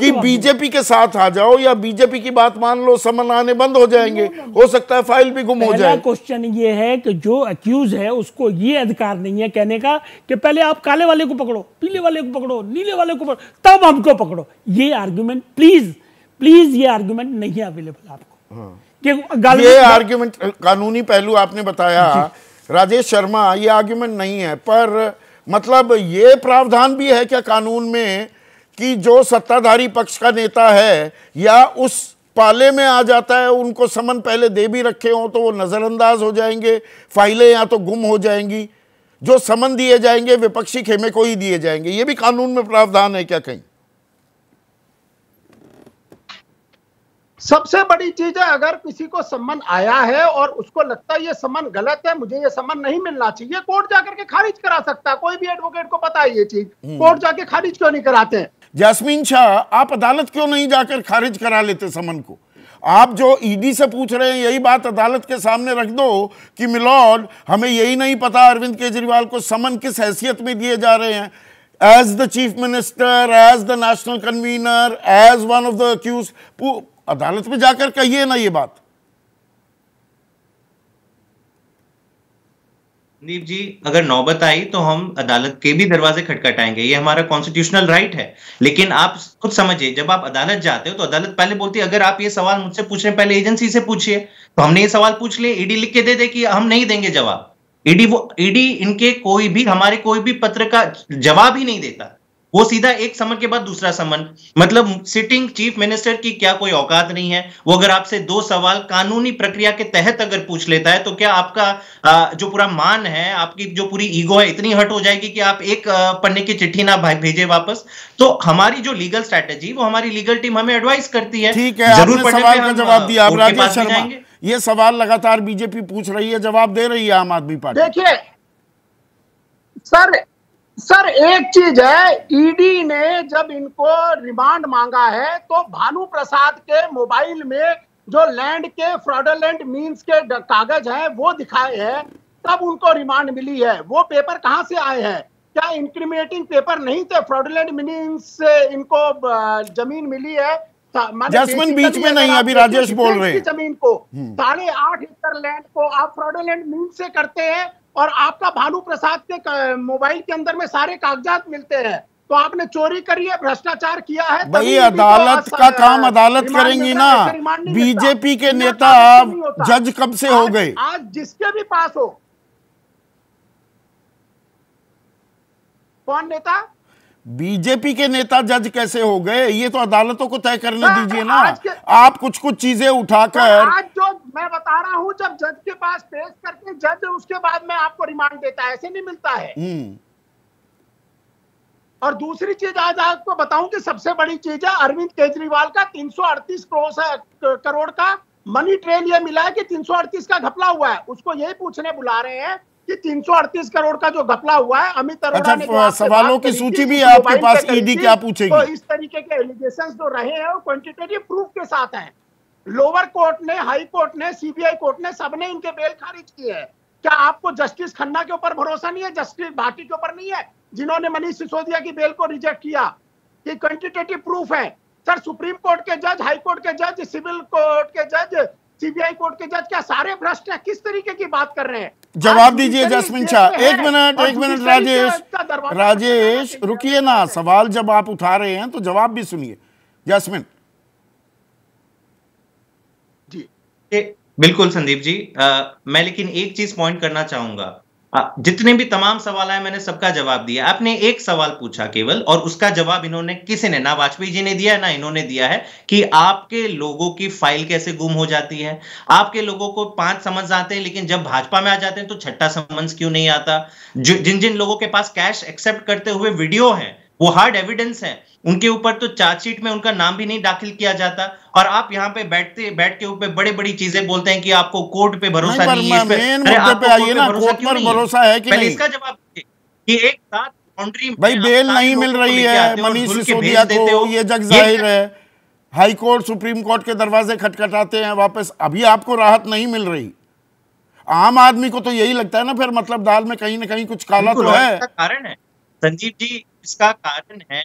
कि बीजेपी के साथ आ जाओ या बीजेपी की बात मान लो समन आने बंद हो जाएंगे हो सकता है फाइल भी गुम हो जाए क्वेश्चन ये है कि जो अक्यूज है उसको ये अधिकार नहीं है कहने का कि पहले आप काले वाले को पकड़ो पीले वाले को पकड़ो नीले वाले को पकड़ो तब हमको पकड़ो ये आर्ग्यूमेंट प्लीज प्लीज ये आर्ग्यूमेंट नहीं अवेलेबल आपको हाँ। ये, ये आर्ग्यूमेंट कानूनी पहलू आपने बताया राजेश शर्मा ये आर्ग्यूमेंट नहीं है पर मतलब ये प्रावधान भी है क्या कानून में कि जो सत्ताधारी पक्ष का नेता है या उस पाले में आ जाता है उनको समन पहले दे भी रखे हों तो वो नज़रअंदाज हो जाएंगे फाइलें या तो गुम हो जाएंगी जो समन दिए जाएंगे विपक्षी खेमे को ही दिए जाएंगे ये भी कानून में प्रावधान है क्या कहीं सबसे बड़ी चीज है अगर किसी को सम्मन आया है और उसको लगता है ये सम्मान गलत है मुझे ये सम्मान नहीं मिलना चाहिए कोर्ट जाकर के खारिज करा सकता है कोई भी एडवोकेट को पता है ये चीज हम्म। कोर्ट जाके खारिज क्यों नहीं कराते हैं शाह आप अदालत क्यों नहीं जाकर खारिज करा लेते समन को आप जो ईडी e से पूछ रहे हैं यही बात अदालत के सामने रख दो कि मिलॉर्ड हमें यही नहीं पता अरविंद केजरीवाल को समन किस हैसियत में दिए जा रहे हैं as the chief minister as the national convener as one of the accused अदालत में जाकर कहिए ना ये बात संदीप जी अगर नौबत आई तो हम अदालत के भी दरवाजे खटखटाएंगे ये हमारा कॉन्स्टिट्यूशनल राइट है लेकिन आप खुद समझिए जब आप अदालत जाते हो तो अदालत पहले बोलती है अगर आप ये सवाल मुझसे पूछ रहे हैं पहले एजेंसी से पूछिए तो हमने ये सवाल पूछ लिए ईडी e लिख के दे दे कि हम नहीं देंगे जवाब ईडी e वो ईडी e इनके कोई भी हमारे कोई भी पत्र का जवाब ही नहीं देता वो सीधा एक समन के बाद दूसरा समन मतलब सिटिंग चीफ मिनिस्टर की क्या कोई औकात नहीं है वो अगर आपसे दो सवाल कानूनी प्रक्रिया के तहत अगर पूछ लेता है तो क्या आपका जो पूरा मान है आपकी जो पूरी ईगो है इतनी हट हो जाएगी कि आप एक पन्ने की चिट्ठी ना भेजे वापस तो हमारी जो लीगल स्ट्रैटेजी वो हमारी लीगल टीम हमें एडवाइस करती है ठीक है जरूर सवाल का जवाब दिया शर्मा ये सवाल लगातार बीजेपी पूछ रही है जवाब दे रही है आम आदमी पार्टी देखिए सर सर एक चीज है ईडी e ने जब इनको रिमांड मांगा है तो भानु प्रसाद के मोबाइल में जो लैंड के फ्रॉडलैंड मींस के कागज हैं वो दिखाए हैं तब उनको रिमांड मिली है वो पेपर कहां से आए हैं क्या इंक्रीमेटिंग पेपर नहीं थे फ्रॉडलैंड मींस से इनको जमीन मिली है जसमन बीच में नहीं अभी राजेश बोल रहे हैं जमीन को हम्म। साढ़े आठ एकड़ लैंड को आप फ्रॉडलैंड मीन से करते हैं और आपका भानु प्रसाद के मोबाइल के अंदर में सारे कागजात मिलते हैं तो आपने चोरी करी है भ्रष्टाचार किया है भाई तो अदालत का काम अदालत करेंगी ना बीजेपी के नेता जज कब से हो गए आज जिसके भी पास हो कौन नेता बीजेपी के नेता जज कैसे हो गए ये तो अदालतों को तय करने दीजिए ना आप कुछ कुछ चीजें उठाकर जो मैं बता रहा हूँ जब जज के पास पेश करके जज उसके बाद में आपको रिमांड देता है ऐसे नहीं मिलता है हम्म। और दूसरी चीज आज आपको बताऊं कि सबसे बड़ी चीज है अरविंद केजरीवाल का तीन करोड़ करोड़ का मनी ट्रेल ये मिला है कि 338 का घपला हुआ है उसको यही पूछने बुला रहे हैं कि 338 करोड़ का जो घपला हुआ है अमित अरोड़ा अच्छा, ने तो सवालों की सूची भी आपके पास ईडी क्या पूछेगी तो इस तरीके के एलिगेशन जो रहे हैं वो क्वान्टिटेटिव प्रूफ के साथ है लोअर कोर्ट ने हाई कोर्ट ने सीबीआई कोर्ट ने सबने इनके बेल खारिज किए हैं क्या आपको जस्टिस खन्ना के ऊपर भरोसा नहीं है जस्टिस भाटी के ऊपर नहीं है जिन्होंने मनीष सिसोदिया की बेल को रिजेक्ट किया कि क्वांटिटेटिव प्रूफ है सर सुप्रीम कोर्ट के जज हाई कोर्ट के जज सिविल कोर्ट के जज सीबीआई कोर्ट के जज क्या सारे भ्रष्ट है किस तरीके की बात कर रहे हैं जवाब दीजिए जसमिन शाह एक मिनट एक मिनट राजेश राजेश रुकिए ना सवाल जब आप उठा रहे हैं तो जवाब भी सुनिए जसमिन बिल्कुल संदीप जी आ, मैं लेकिन एक चीज पॉइंट करना चाहूंगा जितने भी तमाम सवाल आए मैंने सबका जवाब दिया आपने एक सवाल पूछा केवल और उसका जवाब इन्होंने किसी ने ना वाजपेयी जी ने दिया ना इन्होंने दिया है कि आपके लोगों की फाइल कैसे गुम हो जाती है आपके लोगों को पांच समझ आते हैं लेकिन जब भाजपा में आ जाते हैं तो छठा समझ क्यों नहीं आता जिन जिन लोगों के पास कैश एक्सेप्ट करते हुए वीडियो है वो हार्ड एविडेंस है उनके ऊपर तो चार्जशीट में उनका नाम भी नहीं दाखिल किया जाता और आप यहाँ पे बैठते बैठ के ऊपर बड़ी बड़ी चीजें बोलते हैं कि आपको कोर्ट पे भरोसा नहीं, नहीं है भरोसा है कि पहले इसका जवाब कि एक साथ बाउंड्री भाई बेल नहीं मिल रही है मनीष सिसोदिया को ये जग जाहिर है हाई कोर्ट सुप्रीम कोर्ट के दरवाजे खटखटाते हैं वापस अभी आपको राहत नहीं मिल रही आम आदमी को तो यही लगता है ना फिर मतलब दाल में कहीं ना कहीं कुछ काला तो है कारण है संजीव जी इसका कारण है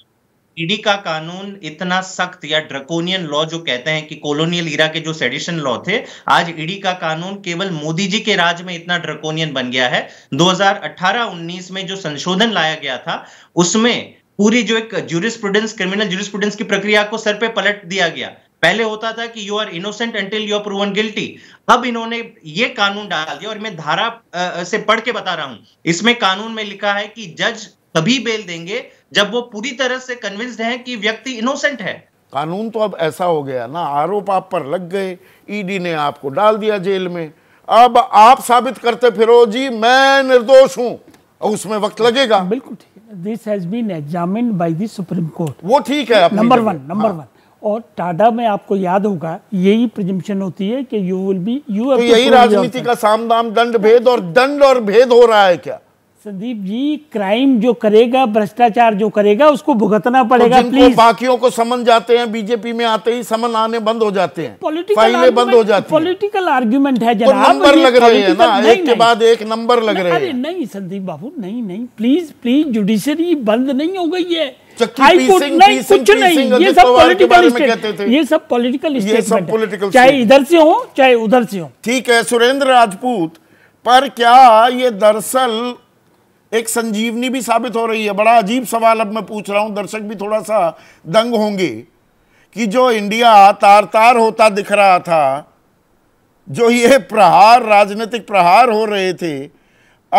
ईडी का कानून इतना सख्त या ड्रकोनियन लॉ जो कहते हैं कि कॉलोनियल ईरा के जो सेडिशन लॉ थे आज ईडी का कानून केवल मोदी जी के राज में इतना ड्रकोनियन बन गया है 2018-19 में जो संशोधन लाया गया था उसमें पूरी जो एक जूरिस्प्रूडेंस क्रिमिनल जूरिस्प्रूडेंस की प्रक्रिया को सर पे पलट दिया गया पहले होता था कि you are innocent until you are proven guilty अब इन्होंने ये कानून डाल दिया और मैं धारा से पढ़ के बता रहा हूं इसमें कानून में लिखा है कि जज तभी बेल देंगे जब वो पूरी तरह से कन्विंस्ड है कि व्यक्ति इनोसेंट है कानून तो अब ऐसा हो गया ना आरोप आप पर लग गए ईडी e ने आपको डाल दिया जेल में अब आप साबित करते फिरो जी मैं निर्दोष हूं उसमें वक्त लगेगा बिल्कुल ठीक this has been examine by the supreme court वो ठीक है नंबर वन नंबर वन और टाडा में आपको याद होगा यही प्रिजम्पशन होती है कि यू विल बी यू तो यही राजनीति का सामदाम दंड भेद और दंड और भेद हो रहा है क्या संदीप जी क्राइम जो करेगा भ्रष्टाचार जो करेगा उसको भुगतना तो पड़ेगा तो प्लीज बाकियों को समन जाते हैं बीजेपी में आते ही समन आने बंद हो जाते हैं पॉलिटिकल बंद हो हैं पॉलिटिकल आर्ग्यूमेंट है तो जनाब तो नंबर लग रहे हैं ना एक के बाद एक नंबर लग रहे हैं नहीं संदीप बाबू नहीं नहीं प्लीज प्लीज जुडिशरी बंद नहीं हो गई है नहीं कुछ नहीं ये सब पॉलिटिकल ये सब पॉलिटिकल चाहे इधर से हो चाहे उधर से हो ठीक है सुरेंद्र राजपूत पर क्या ये दरअसल एक संजीवनी भी साबित हो रही है बड़ा अजीब सवाल अब मैं पूछ रहा हूँ दर्शक भी थोड़ा सा दंग होंगे कि जो इंडिया तार तार होता दिख रहा था जो ये प्रहार राजनीतिक प्रहार हो रहे थे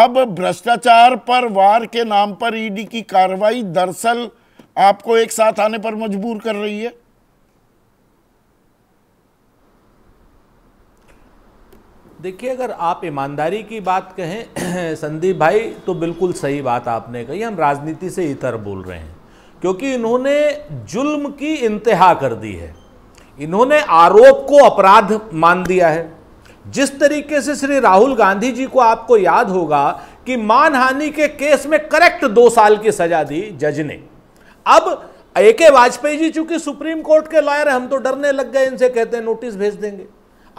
अब भ्रष्टाचार पर वार के नाम पर ईडी की कार्रवाई दरअसल आपको एक साथ आने पर मजबूर कर रही है देखिए अगर आप ईमानदारी की बात कहें संदीप भाई तो बिल्कुल सही बात आपने कही हम राजनीति से इतर बोल रहे हैं क्योंकि इन्होंने जुल्म की इंतहा कर दी है इन्होंने आरोप को अपराध मान दिया है जिस तरीके से श्री राहुल गांधी जी को आपको याद होगा कि मानहानि के केस में करेक्ट दो साल की सजा दी जज ने अब ए के वाजपेयी जी चूंकि सुप्रीम कोर्ट के लॉयर हम तो डरने लग गए इनसे कहते हैं नोटिस भेज देंगे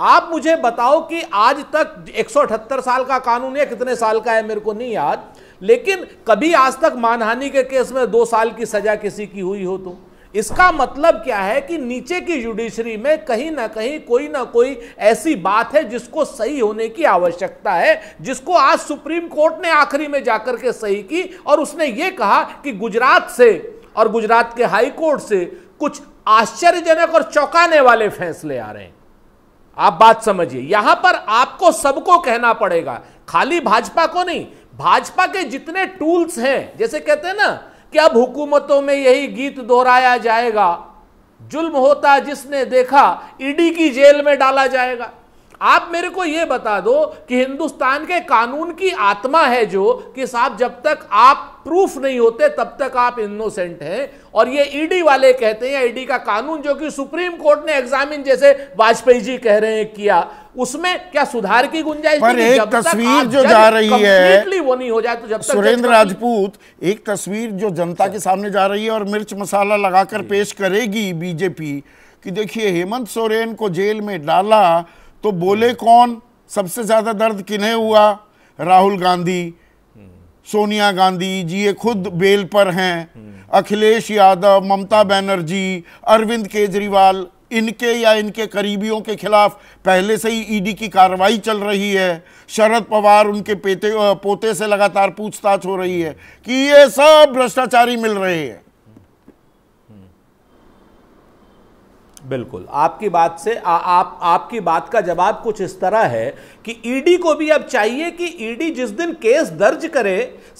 आप मुझे बताओ कि आज तक एक साल का कानून है कितने साल का है मेरे को नहीं याद लेकिन कभी आज तक मानहानि के केस में दो साल की सजा किसी की हुई हो तो इसका मतलब क्या है कि नीचे की जुडिशरी में कहीं ना कहीं कोई ना कोई ऐसी बात है जिसको सही होने की आवश्यकता है जिसको आज सुप्रीम कोर्ट ने आखिरी में जाकर के सही की और उसने ये कहा कि गुजरात से और गुजरात के हाई कोर्ट से कुछ आश्चर्यजनक और चौंकाने वाले फैसले आ रहे हैं आप बात समझिए यहां पर आपको सबको कहना पड़ेगा खाली भाजपा को नहीं भाजपा के जितने टूल्स हैं जैसे कहते हैं ना कि अब हुकूमतों में यही गीत दोहराया जाएगा जुल्म होता जिसने देखा ईडी की जेल में डाला जाएगा आप मेरे को यह बता दो कि हिंदुस्तान के कानून की आत्मा है जो कि साहब जब तक आप प्रूफ नहीं होते तब तक आप इनोसेंट हैं और ये ईडी e वाले कहते हैं ईडी e का कानून जो कि सुप्रीम कोर्ट ने एग्जामिन जैसे वाजपेयी जी कह रहे हैं किया उसमें क्या सुधार की गुंजाइश पर एक तस्वीर जो जा रही है वो नहीं हो जाए तो जब सुरेंद्र राजपूत एक तस्वीर जो जनता के सामने जा रही है और मिर्च मसाला लगाकर पेश करेगी बीजेपी कि देखिए हेमंत सोरेन को जेल में डाला तो बोले कौन सबसे ज़्यादा दर्द किन्हें हुआ राहुल गांधी सोनिया गांधी जी ये खुद बेल पर हैं अखिलेश यादव ममता बनर्जी अरविंद केजरीवाल इनके या इनके करीबियों के खिलाफ पहले से ही ईडी की कार्रवाई चल रही है शरद पवार उनके पेते पोते से लगातार पूछताछ हो रही है कि ये सब भ्रष्टाचारी मिल रहे हैं बिल्कुल आपकी बात से आ, आप आपकी बात का जवाब कुछ इस तरह है कि ईडी को भी अब चाहिए कि ईडी जिस दिन केस दर्ज करे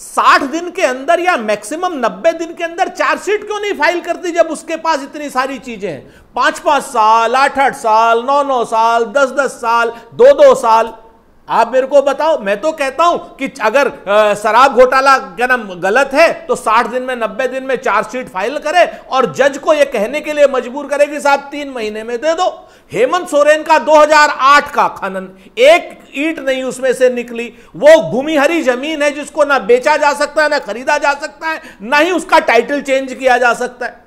60 दिन के अंदर या मैक्सिमम 90 दिन के अंदर चार्जशीट क्यों नहीं फाइल करती जब उसके पास इतनी सारी चीजें हैं पांच पांच साल आठ आठ साल नौ नौ साल दस दस साल दो दो साल आप मेरे को बताओ मैं तो कहता हूं कि अगर शराब घोटाला क्या नाम गलत है तो 60 दिन में 90 दिन में चार्जशीट फाइल करे और जज को यह कहने के लिए मजबूर करे कि साहब तीन महीने में दे दो हेमंत सोरेन का 2008 का खनन एक ईट नहीं उसमें से निकली वो भूमिहरी जमीन है जिसको ना बेचा जा सकता है ना खरीदा जा सकता है ना ही उसका टाइटल चेंज किया जा सकता है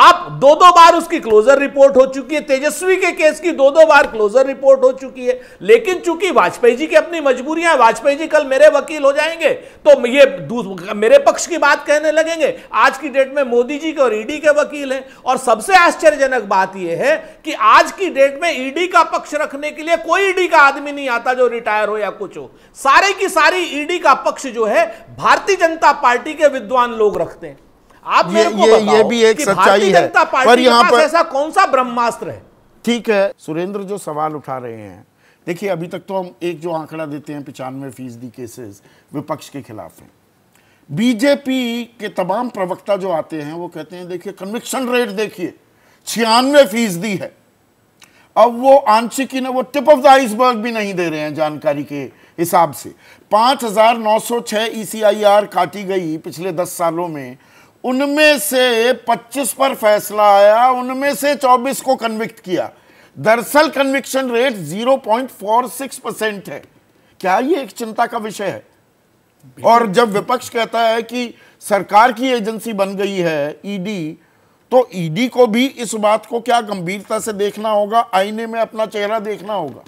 आप दो दो बार उसकी क्लोजर रिपोर्ट हो चुकी है तेजस्वी के केस की दो दो बार क्लोजर रिपोर्ट हो चुकी है लेकिन चूंकि वाजपेयी जी की अपनी मजबूरियां वाजपेयी जी कल मेरे वकील हो जाएंगे तो ये मेरे पक्ष की बात कहने लगेंगे आज की डेट में मोदी जी के और ईडी e के वकील हैं और सबसे आश्चर्यजनक बात यह है कि आज की डेट में ईडी e का पक्ष रखने के लिए कोई ईडी e का आदमी नहीं आता जो रिटायर हो या कुछ हो सारे की सारी ईडी का पक्ष जो है भारतीय जनता पार्टी के विद्वान लोग रखते हैं आप ये, मेरे को ये, ये भी एक सच्चाई है पर यहां पर ऐसा कौन सा ब्रह्मास्त्र है ठीक है सुरेंद्र जो सवाल उठा रहे हैं देखिए अभी तक तो हम एक जो आंकड़ा देते हैं पिचानवे फीसदी केसेस विपक्ष के खिलाफ हैं बीजेपी के तमाम प्रवक्ता जो आते हैं वो कहते हैं देखिए कन्विक्शन रेट देखिए छियानवे फीसदी है अब वो आंशिक ही ना वो टिप ऑफ द आइसबर्ग भी नहीं दे रहे हैं जानकारी के हिसाब से 5,906 ईसीआईआर e काटी गई पिछले 10 सालों में उनमें से 25 पर फैसला आया उनमें से 24 को कन्विक्ट किया दरअसल कन्विक्शन रेट 0.46 परसेंट है क्या ये एक चिंता का विषय है और जब विपक्ष कहता है कि सरकार की एजेंसी बन गई है ईडी e तो ईडी e को भी इस बात को क्या गंभीरता से देखना होगा आईने में अपना चेहरा देखना होगा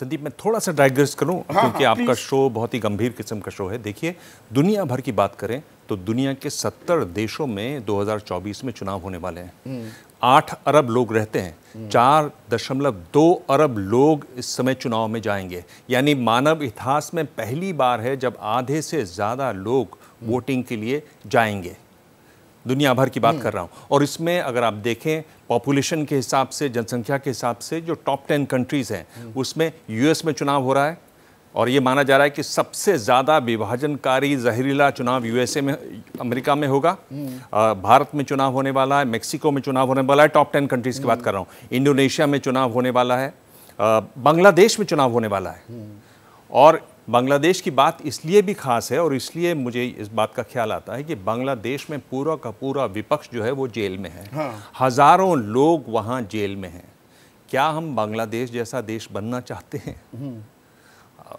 संदीप मैं थोड़ा सा डायग्रेस करूं हाँ, हाँ क्योंकि हाँ, आपका शो बहुत ही गंभीर किस्म का शो है देखिए दुनिया भर की बात करें तो दुनिया के सत्तर देशों में 2024 में चुनाव होने वाले हैं हम्म। आठ अरब लोग रहते हैं हम्म। चार दशमलव दो अरब लोग इस समय चुनाव में जाएंगे यानी मानव इतिहास में पहली बार है जब आधे से ज़्यादा लोग हम्म। वोटिंग के लिए जाएंगे दुनिया भर की बात कर रहा हूँ और इसमें अगर आप देखें पॉपुलेशन के हिसाब से जनसंख्या के हिसाब से जो टॉप टेन कंट्रीज़ हैं उसमें यूएस में चुनाव हो रहा है और ये माना जा रहा है कि सबसे ज़्यादा विभाजनकारी जहरीला चुनाव यूएसए में अमेरिका में होगा हम्म। भारत में चुनाव होने वाला है मेक्सिको में चुनाव होने वाला है टॉप टेन कंट्रीज़ की बात हम्म। कर रहा हूँ इंडोनेशिया में चुनाव होने वाला है बांग्लादेश में चुनाव होने वाला है हम्म। और बांग्लादेश की बात इसलिए भी खास है और इसलिए मुझे इस बात का ख्याल आता है कि बांग्लादेश में पूरा का पूरा विपक्ष जो है वो जेल में है हाँ। हज़ारों लोग वहाँ जेल में हैं क्या हम बांग्लादेश जैसा देश बनना चाहते हैं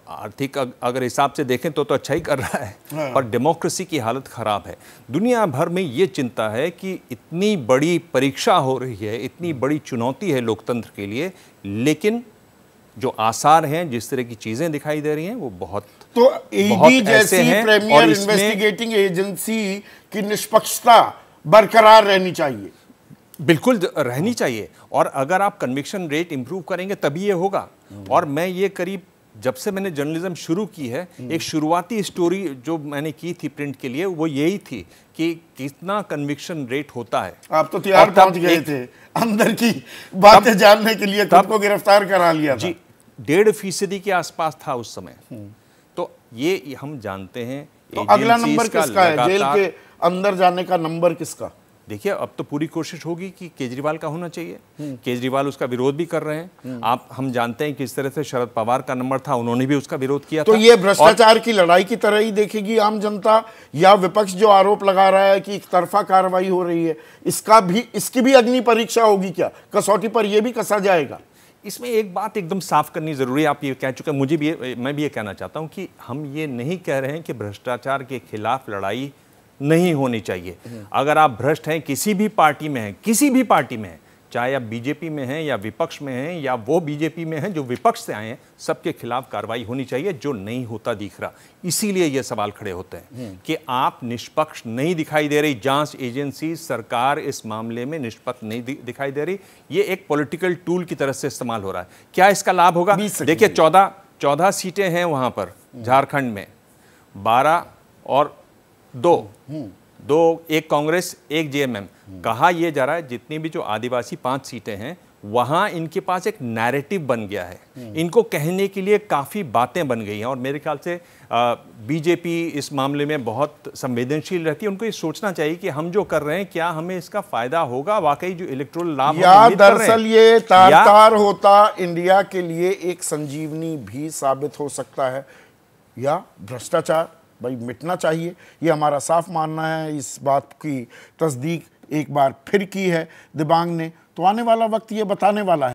आर्थिक अगर हिसाब से देखें तो तो अच्छा ही कर रहा है हाँ। पर डेमोक्रेसी की हालत ख़राब है दुनिया भर में ये चिंता है कि इतनी बड़ी परीक्षा हो रही है इतनी बड़ी चुनौती है लोकतंत्र के लिए लेकिन जो आसार हैं जिस तरह की चीज़ें दिखाई दे रही हैं वो बहुत तो ईडी जैसी प्रीमियर इन्वेस्टिगेटिंग एजेंसी की निष्पक्षता बरकरार रहनी चाहिए बिल्कुल रहनी चाहिए और अगर आप कन्विक्शन रेट इंप्रूव करेंगे तभी ये होगा और मैं ये करीब जब से मैंने जर्नलिज्म शुरू की है हम्म। एक शुरुआती स्टोरी जो मैंने की थी प्रिंट के लिए वो यही थी कि कितना कन्विक्शन रेट होता है आप तो तैयार पहुंच गए थे अंदर की बातें जानने के लिए तब को गिरफ्तार करा लिया जी डेढ़ फीसदी के आसपास था उस समय हम्म। तो ये हम जानते हैं तो अगला नंबर किसका है जेल के अंदर जाने का नंबर किसका देखिए अब तो पूरी कोशिश होगी कि केजरीवाल का होना चाहिए हम्म। केजरीवाल उसका विरोध भी कर रहे हैं हम्म। आप हम जानते हैं किस तरह से शरद पवार का नंबर था उन्होंने भी उसका विरोध किया तो ये भ्रष्टाचार की लड़ाई की तरह ही देखेगी आम जनता या विपक्ष जो आरोप लगा रहा है कि एक तरफा कार्रवाई हो रही है इसका भी इसकी भी अग्नि परीक्षा होगी क्या कसौटी पर यह भी कसा जाएगा इसमें एक बात एकदम साफ करनी ज़रूरी है आप ये कह चुके हैं मुझे भी मैं भी ये कहना चाहता हूँ कि हम ये नहीं कह रहे हैं कि भ्रष्टाचार के खिलाफ लड़ाई नहीं होनी चाहिए अगर आप भ्रष्ट हैं किसी भी पार्टी में हैं किसी भी पार्टी में चाहे आप बीजेपी में हैं या विपक्ष में हैं या वो बीजेपी में हैं जो विपक्ष से आए हैं सबके खिलाफ कार्रवाई होनी चाहिए जो नहीं होता दिख रहा इसीलिए ये सवाल खड़े होते हैं हम्म। कि आप निष्पक्ष नहीं दिखाई दे रही जांच एजेंसी सरकार इस मामले में निष्पक्ष नहीं दिखाई दे रही ये एक पॉलिटिकल टूल की तरह से इस्तेमाल हो रहा है क्या इसका लाभ होगा देखिए चौदह चौदह सीटें हैं वहाँ पर झारखंड में बारह और दो दो एक कांग्रेस एक जेएमएम कहा यह जा रहा है जितनी भी जो आदिवासी पांच सीटें हैं वहां इनके पास एक नैरेटिव बन गया है इनको कहने के लिए काफ़ी बातें बन गई हैं और मेरे ख्याल से बीजेपी इस मामले में बहुत संवेदनशील रहती है उनको ये सोचना चाहिए कि हम जो कर रहे हैं क्या हमें इसका फायदा होगा वाकई जो इलेक्ट्रोल लाभ या दरअसल ये तार तार होता इंडिया के लिए एक संजीवनी भी साबित हो सकता है या भ्रष्टाचार भाई मिटना चाहिए ये हमारा साफ मानना है इस बात की तस्दीक एक बार फिर की है दिबांग ने तो आने वाला वक्त ये बताने वाला है